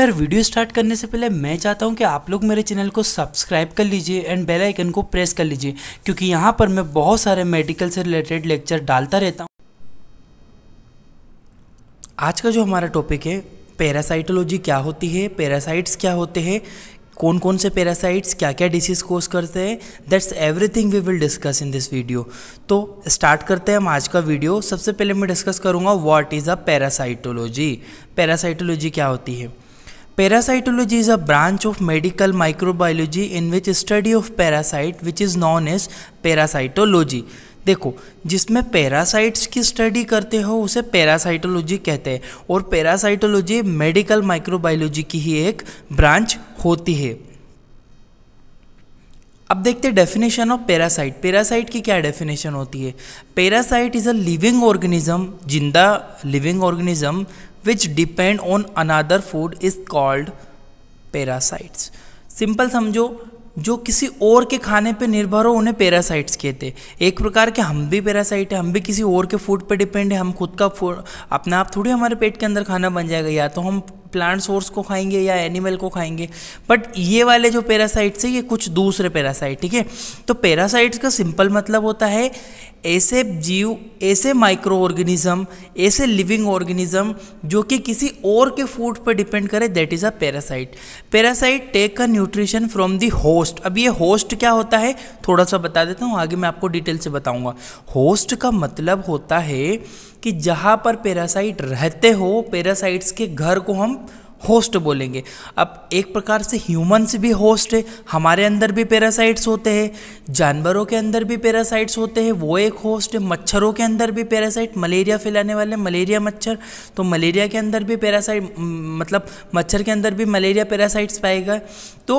यार video start करने से पहले मैं चाहता हूँ कि आप लोग मेरे चैनल को सब्सक्राइब कर लीजिए एंड बेल आइकन को प्रेस कर लीजिए क्योंकि यहाँ पर मैं बहुत सारे मेडिकल से रिलेटेड लेक्चर डालता रहता हूँ आज का जो हमारा टॉपिक है पैरासाइटोलॉजी क्या होती है पैरासाइट्स क्या होते हैं कौन कौन से पैरासाइट्स क्या क्या डिसीज़ कोर्स करते हैं that's everything we will discuss in this video तो स्टार्ट करते हैं हम आज का वीडियो सबसे पहले मैं डिस्कस करूँगा what is a parasitology parasitology क्या होती है Parasitology is a branch of medical microbiology in which study of parasite which is known as parasitology. देखो जिसमें पैरासाइट्स की स्टडी करते हो उसे पैरासाइटोलॉजी कहते हैं और पैरासाइटोलॉजी मेडिकल माइक्रोबायोलॉजी की ही एक ब्रांच होती है अब देखते हैं डेफिनेशन ऑफ पैरासाइट पैरासाइट की क्या डेफिनेशन होती है parasite is a living organism जिंदा living organism which depend on another food is called parasites simple समझो जो किसी और के खाने पे निर्भर हो उन्हें पैरासाइट्स कहते हैं एक प्रकार के हम भी पैरासाइट हैं हम भी किसी और के फूड पे डिपेंड है हम खुद का फूड अपने आप थोड़ी हमारे पेट के अंदर खाना बन जाएगा या तो हम प्लांट सोर्स को खाएंगे या एनिमल को खाएंगे बट ये वाले जो पैरासाइट्स है ये कुछ दूसरे पैरासाइट ठीक है तो पैरासाइट्स का सिंपल मतलब होता है ऐसे जीव ऐसे माइक्रो ऑर्गेनिज्म ऐसे लिविंग ऑर्गेनिज्म जो कि किसी और के फूड पर डिपेंड करे that is a parasite parasite take a nutrition from the host अब ये होस्ट क्या होता है थोड़ा सा बता देता हूँ आगे मैं आपको डिटेल से बताऊँगा होस्ट का मतलब होता है कि जहाँ पर पैरासाइट रहते हो पैरासाइट्स के घर को हम होस्ट बोलेंगे अब एक प्रकार से ह्यूमंस भी होस्ट है हमारे अंदर भी पैरासाइट्स होते हैं जानवरों के अंदर भी पैरासाइट्स होते हैं वो एक होस्ट है मच्छरों के अंदर भी पैरासाइट मलेरिया फैलाने वाले मलेरिया मच्छर तो मलेरिया के अंदर भी पैरासाइट मतलब मच्छर के अंदर भी मलेरिया पैरासाइट्स पाए गए तो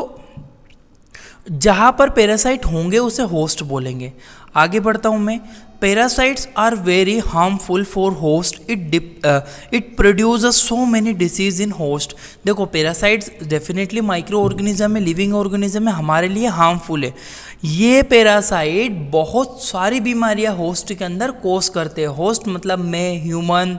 जहाँ पर पैरासाइट होंगे उसे होस्ट बोलेंगे आगे बढ़ता हूँ मैं parasites are very harmful for host it dip, uh, it produces so many disease in host देखो parasites definitely माइक्रो ऑर्गेनिज्म है लिविंग ऑर्गेनिज्म है हमारे लिए हार्मफुल है ये पेरासाइट बहुत सारी बीमारियाँ होस्ट के अंदर कोस करते हैं होस्ट मतलब मैं ह्यूमन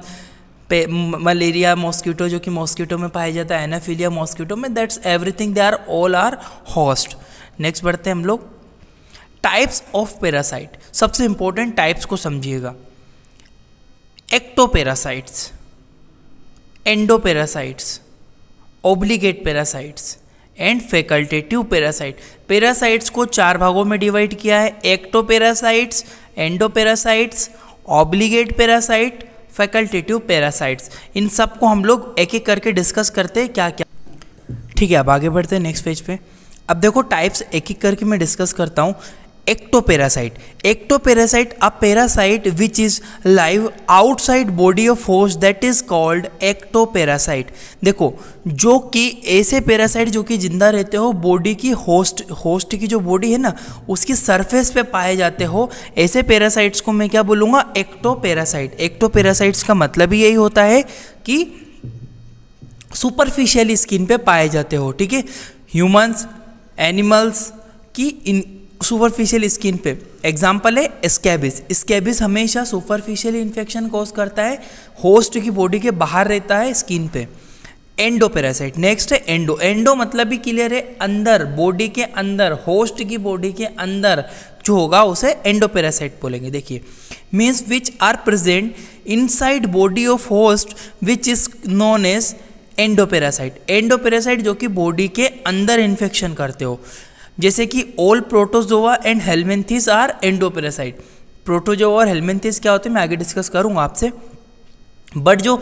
मलेरिया मॉस्किटो जो कि मॉस्किटो में पाया जाता है एनाफीलिया मॉस्किटो में that's everything they are all are host next बढ़ते हैं हम लोग टाइप्स ऑफ पैरासाइट सबसे इंपॉर्टेंट टाइप्स को समझिएगा ectoparasites endoparasites obligate parasites and facultative parasite parasites को चार भागों में डिवाइड किया है ectoparasites endoparasites obligate parasite facultative parasites इन सब को हम लोग एक एक करके डिस्कस करते हैं क्या क्या ठीक है अब आगे बढ़ते हैं नेक्स्ट पेज पे अब देखो टाइप्स एक एक करके मैं डिस्कस करता हूँ ectoparasite ectoparasite a parasite which is live outside body of host that is called ectoparasite देखो जो कि ऐसे पेरासाइट जो कि जिंदा रहते हो बॉडी की होस्ट होस्ट की जो बॉडी है ना उसकी सरफेस पे पाए जाते हो ऐसे पेरासाइट्स को मैं क्या बोलूँगा एक्टोपेरासाइट एक्टोपेरासाइट्स का मतलब ही यही होता है कि सुपरफिशियल स्किन पे पाए जाते हो ठीक है ह्यूमंस एनिमल्स की इन सुपरफिशियल स्किन पे एग्जाम्पल है स्कैबिस स्कैबिस हमेशा सुपरफिशियल इन्फेक्शन कॉज करता है होस्ट की बॉडी के बाहर रहता है स्किन पे एंडो पैरासाइट नेक्स्ट है एंडो एंडो मतलब भी क्लियर है अंदर बॉडी के अंदर होस्ट की बॉडी के अंदर जो होगा उसे एंडो पैरासाइट बोलेंगे देखिए means which are present inside body of host which is known as endoparasite endoparasite जो कि बॉडी के अंदर इन्फेक्शन करते हो जैसे कि all protozoa and helminths are endoparasite protozoa और हेलमेंथिस क्या होते हैं मैं आगे डिस्कस करूँगा आपसे बट जो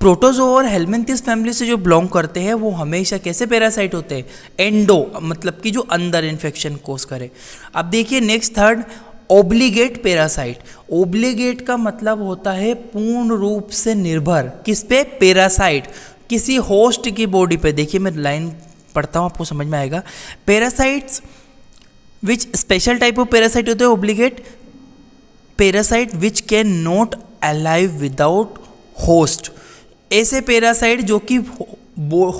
प्रोटोजोवा और हेलमेंथिस फैमिली से जो बिलोंग करते हैं वो हमेशा कैसे पैरासाइट होते हैं एंडो मतलब कि जो अंदर इन्फेक्शन कोस करे अब देखिए next third obligate parasite obligate का मतलब होता है पूर्ण रूप से निर्भर किस पे पैरासाइट किसी होस्ट की बॉडी पे देखिए मैं लाइन पढ़ता हूँ आपको समझ में आएगा parasites which special type of parasite होते हैं obligate parasite which can not alive without host ऐसे पैरासाइट जो कि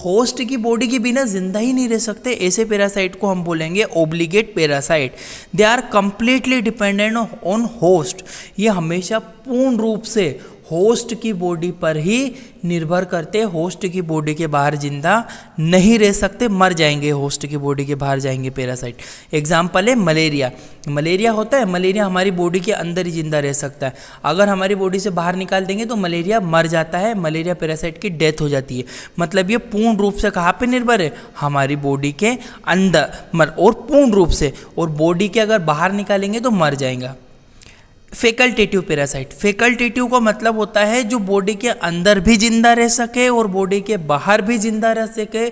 होस्ट की बॉडी के बिना जिंदा ही नहीं रह सकते ऐसे पैरासाइट को हम बोलेंगे obligate parasite they are completely dependent on host ये हमेशा पूर्ण रूप से होस्ट की बॉडी पर ही निर्भर करते होस्ट की बॉडी के बाहर जिंदा नहीं रह सकते मर जाएंगे होस्ट की बॉडी के बाहर जाएंगे पैरासाइट एग्जाम्पल है मलेरिया मलेरिया होता है मलेरिया हमारी बॉडी के अंदर ही जिंदा रह सकता है अगर हमारी बॉडी से बाहर निकाल देंगे तो मलेरिया मर जाता है मलेरिया पैरासाइट की डेथ हो जाती है मतलब ये पूर्ण रूप से कहाँ पर निर्भर है हमारी बॉडी के अंदर मर और पूर्ण रूप से और बॉडी के अगर बाहर निकालेंगे तो मर जाएगा फेकल्टेटिव पैरासाइट फेकल्टेटिव का मतलब होता है जो बॉडी के अंदर भी जिंदा रह सके और बॉडी के बाहर भी जिंदा रह सके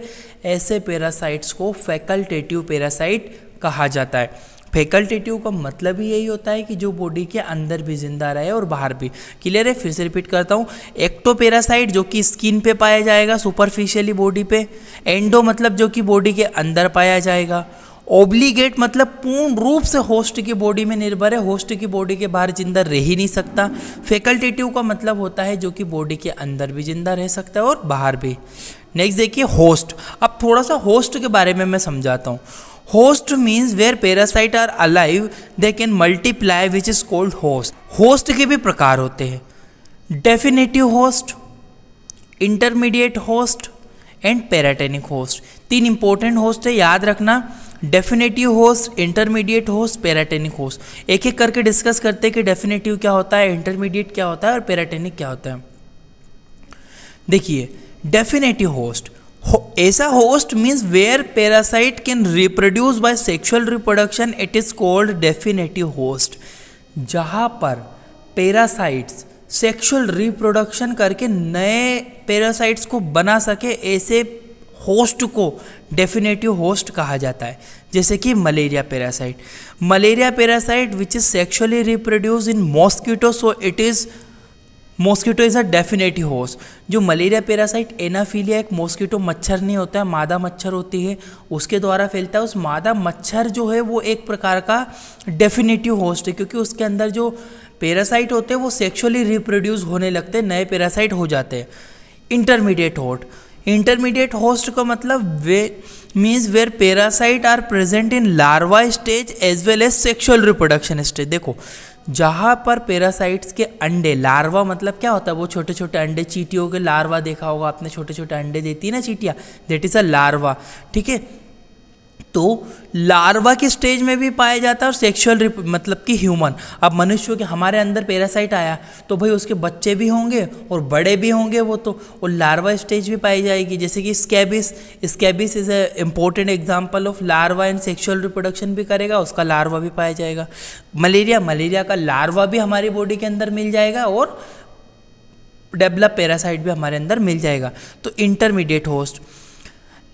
ऐसे पैरासाइट्स को फैकल्टेटिव पेरासाइट कहा जाता है फेकल्टेटिव का मतलब ही यही होता है कि जो बॉडी के अंदर भी जिंदा रहे और बाहर भी क्लियर है फिर से रिपीट करता हूँ एक्टोपेरासाइट जो कि स्किन पे पाया जाएगा सुपरफिशियली बॉडी पे एंडो मतलब जो कि बॉडी के अंदर पाया जाएगा ओब्लीगेट मतलब पूर्ण रूप से होस्ट की बॉडी में निर्भर है होस्ट की बॉडी के बाहर जिंदा रह ही नहीं सकता फैकल्टेटिव का मतलब होता है जो कि बॉडी के अंदर भी जिंदा रह सकता है और बाहर भी नेक्स्ट देखिए होस्ट अब थोड़ा सा होस्ट के बारे में मैं समझाता हूँ host means where parasite are alive they can multiply which is called host host के भी प्रकार होते हैं definitive host intermediate host and paratenic host तीन इंपॉर्टेंट होस्ट है याद रखना definitive host intermediate host paratenic host एक एक करके डिस्कस करते हैं कि डेफिनेटिव क्या होता है इंटरमीडिएट क्या होता है और पैराटेनिक क्या होता है देखिए डेफिनेटिव होस्ट ऐसा host means where parasite can reproduce by sexual reproduction it is called definitive host जहाँ पर पेरासाइट्स सेक्सुअल रिप्रोडक्शन करके नए पैरासाइट्स को बना सके ऐसे होस्ट को डेफिनेटिव होस्ट कहा जाता है जैसे कि malaria parasite malaria parasite which is sexually reproduce in mosquito so it is mosquito is a definitive host जो मलेरिया पैरासाइट एनाफीलिया एक मॉस्किटो मच्छर नहीं होता है मादा मच्छर होती है उसके द्वारा फैलता है उस मादा मच्छर जो है वो एक प्रकार का डेफिनेटिव होस्ट है क्योंकि उसके अंदर जो पैरासाइट होते हैं वो सेक्सुअली रिप्रोड्यूस होने लगते हैं नए पैरासाइट हो जाते हैं इंटरमीडिएट होट इंटरमीडिएट होस्ट का मतलब वे means where parasite are present in larva stage as well as sexual reproduction stage देखो जहाँ पर पैरासाइट्स के अंडे लार्वा मतलब क्या होता है वो छोटे छोटे अंडे चीटियों के लार्वा देखा होगा आपने छोटे छोटे अंडे देती है ना चीटियाँ देट इज़ अ लार्वा ठीक है तो लार्वा के स्टेज में भी पाया जाता है और सेक्सुअल मतलब कि ह्यूमन अब मनुष्यों के हमारे अंदर पैरासाइट आया तो भाई उसके बच्चे भी होंगे और बड़े भी होंगे वो तो और लार्वा स्टेज भी पाई जाएगी जैसे कि scabies scabies is a important example of larva and sexual reproduction भी करेगा उसका लार्वा भी पाया जाएगा मलेरिया मलेरिया का लार्वा भी हमारी बॉडी के अंदर मिल जाएगा और डेवलप पैरासाइट भी हमारे अंदर मिल जाएगा तो intermediate host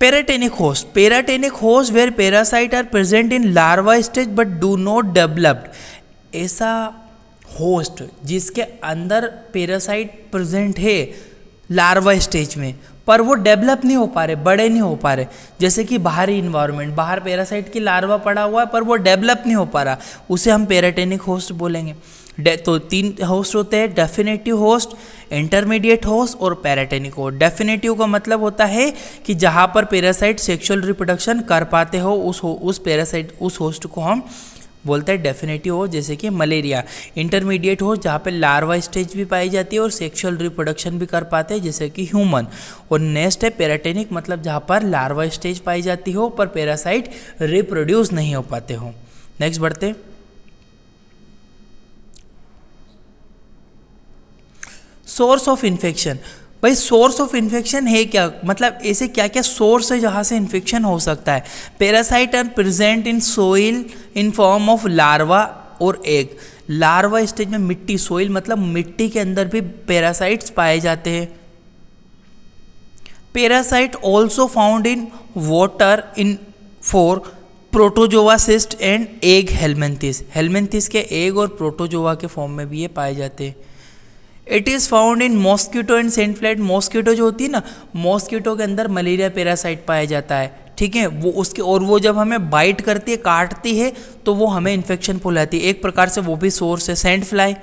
Peratinic host. Paratenic host where parasite are present in larva stage but do not developed ऐसा होस्ट जिसके अंदर पेरासाइट प्रेजेंट है लार्वा स्टेज में पर वो डेवलप नहीं हो पा रहे बड़े नहीं हो पा रहे जैसे कि बाहरी इन्वायरमेंट बाहर पेरासाइट की लार्वा पड़ा हुआ है पर वो डेवलप नहीं हो पा रहा उसे हम पेराटेनिक होस्ट बोलेंगे तो तीन होस्ट होते हैं डेफिनेटिव होस्ट इंटरमीडिएट होस और पैराटेनिक हो डेफिनेटिव का मतलब होता है कि जहाँ पर पैरासाइट सेक्सुअल रिप्रोडक्शन कर पाते हो उस हो उस पैरासाइट उस होस्ट को हम बोलते हैं डेफिनेटिव हो जैसे कि मलेरिया इंटरमीडिएट हो जहाँ पे लार्वा स्टेज भी पाई जाती है और सेक्सुअल रिप्रोडक्शन भी कर पाते हैं जैसे कि ह्यूमन और नेक्स्ट है पेराटेनिक मतलब जहाँ पर लार्वा स्टेज पाई जाती हो पर पैरासाइट रिप्रोड्यूस नहीं हो पाते हो नेक्स्ट बढ़ते हैं सोर्स ऑफ इन्फेक्शन भाई सोर्स ऑफ इन्फेक्शन है क्या मतलब ऐसे क्या क्या सोर्स है जहाँ से इन्फेक्शन हो सकता है parasite are present in soil in form of larva और एग लार्वा स्टेज में मिट्टी सोइल मतलब मिट्टी के अंदर भी पैरासाइट्स पाए जाते हैं parasite also found in water in for protozoa cyst and egg helminths helminths के एग और प्रोटोजोवा के फॉर्म में भी ये पाए जाते हैं it is found in mosquito and sand fly mosquito जो होती है ना मॉस्किटो के अंदर मलेरिया पैरासाइट पाया जाता है ठीक है वो उसके और वो जब हमें बाइट करती है काटती है तो वो हमें इन्फेक्शन फैलाती है एक प्रकार से वो भी सोर्स है sand fly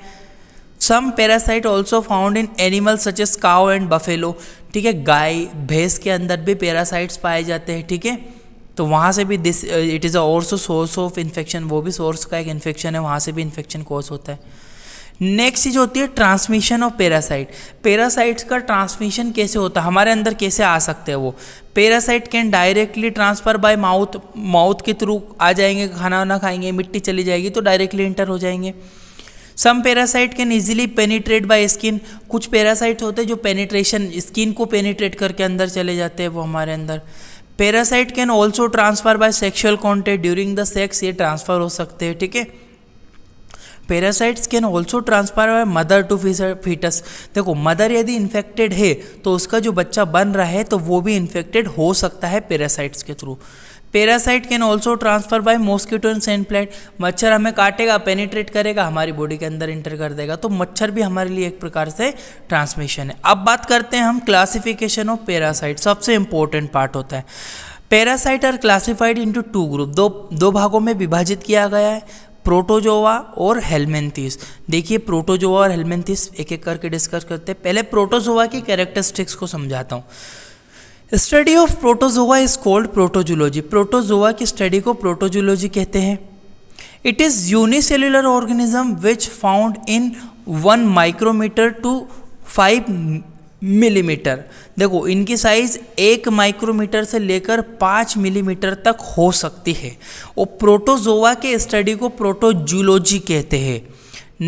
some parasite also found in animal such as cow and buffalo ठीक है गाय भैंस के अंदर भी पैरासाइट्स पाए जाते हैं ठीक है तो वहाँ से भी this it is a also source of infection वो भी सोर्स का एक इन्फेक्शन है वहाँ से भी इन्फेक्शन कॉज होता है नेक्स्ट चीज़ होती है ट्रांसमिशन ऑफ पैरासाइट पेरासाइट्स का ट्रांसमिशन कैसे होता है हमारे अंदर कैसे आ सकते हैं वो parasite can directly transfer by mouth mouth के थ्रू आ जाएंगे खाना वाना खाएंगे मिट्टी चली जाएगी तो डायरेक्टली इंटर हो जाएंगे some parasite can easily penetrate by skin कुछ पैरासाइट होते हैं जो पेनीट्रेशन स्किन को पेनीट्रेट करके अंदर चले जाते हैं वो हमारे अंदर parasite can also transfer by sexual contact during the sex ये ट्रांसफर हो सकते हैं ठीक है parasites can also transfer by mother to foetus देखो मदर यदि इन्फेक्टेड है तो उसका जो बच्चा बन रहा है तो वो भी इन्फेक्टेड हो सकता है पैरासाइट्स के through parasite can also transfer by mosquito and sand plate मच्छर हमें काटेगा पेनिट्रेट करेगा हमारी बॉडी के अंदर इंटर कर देगा तो मच्छर भी हमारे लिए एक प्रकार से ट्रांसमिशन है अब बात करते हैं हम क्लासिफिकेशन ऑफ पैरासाइट सबसे इंपॉर्टेंट पार्ट होता है parasite are classified into two group दो दो भागों में विभाजित किया गया है प्रोटोजोवा और हेलमेंथिस देखिए प्रोटोजोवा और हेलमेंथिस एक एक करके डिस्कस करते हैं पहले प्रोटोजोवा की कैरेक्टरिस्टिक्स को समझाता हूँ study of protozoa is called protozoology protozoa की स्टडी को प्रोटोजुलॉजी कहते हैं it is unicellular organism which found in one micrometer to five millimeter देखो इनकी साइज़ एक माइक्रोमीटर से लेकर पाँच मिलीमीटर तक हो सकती है वो प्रोटोजोवा के स्टडी को प्रोटोजूलॉजी कहते हैं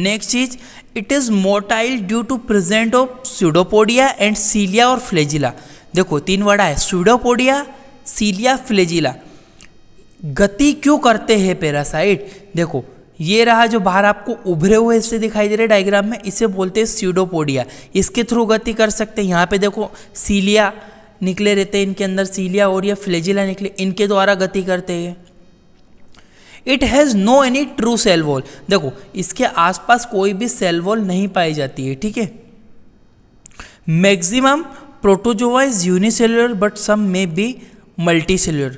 नेक्स्ट चीज it is motile due to present of pseudopodia and cilia और फ्लेजिला देखो तीन वर्ड है स्यूडोपोडिया सीलिया फ्लेजिला गति क्यों करते हैं पैरासाइट देखो ये रहा जो बाहर आपको उभरे हुए हिस्से दिखाई दे रहे डायग्राम में इसे बोलते हैं सीडोपोडिया इसके थ्रू गति कर सकते हैं यहाँ पे देखो सीलिया निकले रहते हैं इनके अंदर सीलिया और या फ्लेजिला निकले इनके द्वारा गति करते हैं it has no any true cell wall देखो इसके आसपास कोई भी सेल वॉल नहीं पाई जाती है ठीक है maximum protozoa is but some may be multicellular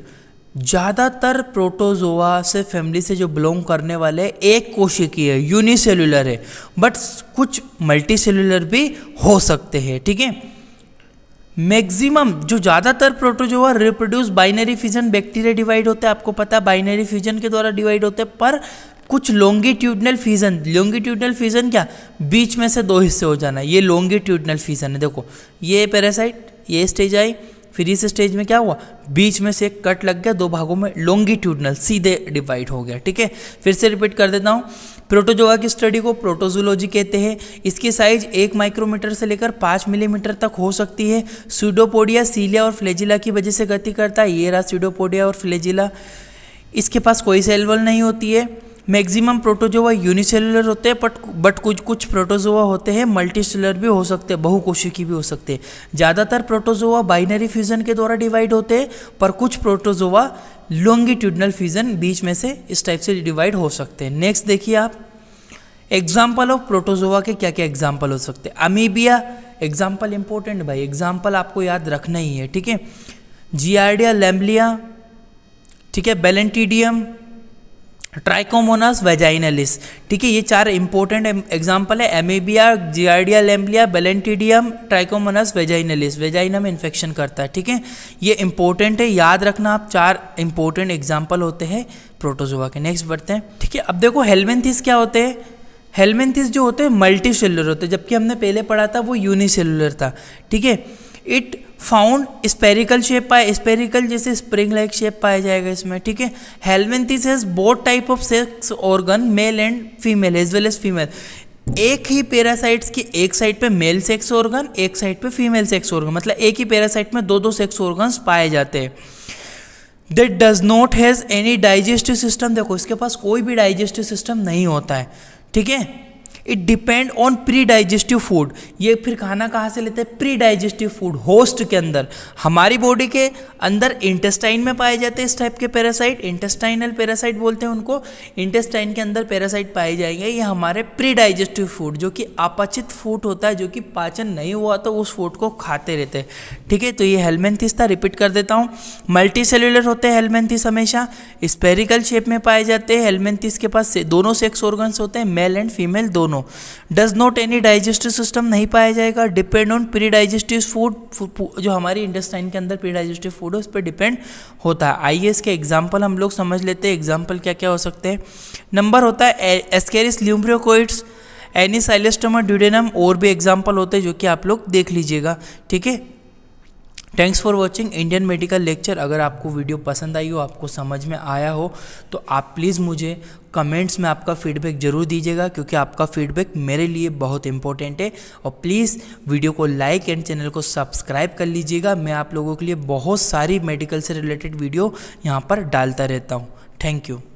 ज़्यादातर प्रोटोजोआ से फैमिली से जो बिलोंग करने वाले एक कोशिकीय है यूनिसेलुलर है बट कुछ मल्टीसेलुलर भी हो सकते हैं ठीक है मैक्सिमम जो ज़्यादातर protozoa reproduce binary fusion bacteria divide होते हैं आपको पता है बाइनरी फ्यूजन के द्वारा डिवाइड होते हैं पर कुछ लॉन्गिट्यूडनल फ्यूजन लॉन्गिट्यूडनल फ्यूजन क्या बीच में से दो हिस्से हो जाना ये लॉन्गिट्यूडनल फ्यूजन है देखो ये पैरासाइट ये स्टेज आई फिर इस स्टेज में क्या हुआ बीच में से एक कट लग गया दो भागों में लॉन्गिट्यूडनल सीधे डिवाइड हो गया ठीक है फिर से रिपीट कर देता हूँ प्रोटोजोआ की स्टडी को प्रोटोजोलॉजी कहते हैं इसकी साइज एक माइक्रोमीटर से लेकर पाँच मिलीमीटर तक हो सकती है सूडोपोडिया सीलिया और फ्लेजिला की वजह से गति करता है ये रहा सीडोपोडिया और फ्लेजिला इसके पास कोई सेलवल नहीं होती है मैक्सिमम प्रोटोजोवा यूनिसेलुलर होते हैं बट बट कुछ कुछ प्रोटोजोवा होते हैं मल्टीसेलुलर भी हो सकते हैं बहुकोशिकी भी हो सकते हैं ज़्यादातर प्रोटोजोवा बाइनरी फ्यूजन के द्वारा डिवाइड होते हैं पर कुछ प्रोटोजोवा लॉन्गिट्यूडनल फ्यूजन बीच में से इस टाइप से डिवाइड हो सकते हैं नेक्स्ट देखिए आप एग्जाम्पल ऑफ प्रोटोजोवा के क्या क्या एग्जाम्पल हो सकते हैं अमीबिया एग्जाम्पल इंपॉर्टेंट भाई एग्जाम्पल आपको याद रखना ही है ठीक है जियार्डिया लेम्बलिया ठीक है बेलेंटीडियम ट्राइकोमोनास वेजाइनलिस ठीक है ये चार इंपॉर्टेंट एग्जाम्पल है amoeba Giardia lamblia Balantidium Trichomonas vaginalis vagina में इन्फेक्शन करता है ठीक है ये इंपॉर्टेंट है याद रखना आप चार इंपॉर्टेंट एग्जाम्पल होते हैं प्रोटोजोआ के नेक्स्ट बढ़ते हैं ठीक है अब देखो हेलमेंथिस क्या होते हैं हेलमेंथिस जो होते हैं मल्टी सेलुलर होते हैं जबकि हमने पहले पढ़ा था वो यूनिसेलुलर था ठीक है इट फाउंड स्पेरिकल शेप पाए स्पेरिकल जैसे स्प्रिंग लाइक शेप पाया जाएगा इसमें ठीक है helminths has both type of sex organ male and female as well as female एक ही पैरासाइट्स की एक साइड पे मेल सेक्स ऑर्गन एक साइड पे फीमेल सेक्स ऑर्गन मतलब एक ही पैरासाइट में दो दो सेक्स ऑर्गन पाए जाते हैं that does not has any digestive system देखो इसके पास कोई भी डाइजेस्टिव सिस्टम नहीं होता है ठीक है it depend on pre digestive food ये फिर खाना कहाँ से लेते हैं प्री डाइजेस्टिव फूड होस्ट के अंदर हमारी बॉडी के अंदर इंटेस्टाइन में पाए जाते हैं इस टाइप के पैरासाइट इंटेस्टाइनल पैरासाइट बोलते हैं उनको इंटेस्टाइन के अंदर पैरासाइट पाए जाएंगे ये हमारे प्री डाइजेस्टिव फूड जो कि अपाचित फूड होता है जो कि पाचन नहीं हुआ तो उस फूड को खाते रहते हैं ठीक है तो ये हेलमेंथिस था रिपीट कर देता हूँ मल्टी सेलुलर होते हैं हेलमेंथिस हमेशा स्पेरिकल शेप में पाए जाते हैं हेलमेंथिस के पास से, दोनों सेक्स ऑर्गन्स होते हैं मेल एंड फीमेल दोनों no does not any digestive system नहीं पाया जाएगा depend on pre digestive food जो हमारी इंडस्टाइन के अंदर प्री डाइजेस्टिव फूड है उस पर डिपेंड होता है आइए इसके एग्जाम्पल हम लोग समझ लेते हैं एग्जाम्पल क्या क्या हो सकते हैं नंबर होता है एस्केरिस एनी साइलेस्टमर ड्यूडेनम और भी एग्जाम्पल होते हैं जो कि आप लोग देख लीजिएगा ठीक है thanks for watching Indian medical lecture अगर आपको वीडियो पसंद आई हो आपको समझ में आया हो तो आप प्लीज़ मुझे कमेंट्स में आपका फीडबैक ज़रूर दीजिएगा क्योंकि आपका फीडबैक मेरे लिए बहुत इंपॉर्टेंट है और प्लीज़ वीडियो को लाइक एंड चैनल को सब्सक्राइब कर लीजिएगा मैं आप लोगों के लिए बहुत सारी मेडिकल से रिलेटेड वीडियो यहाँ पर डालता रहता हूँ थैंक यू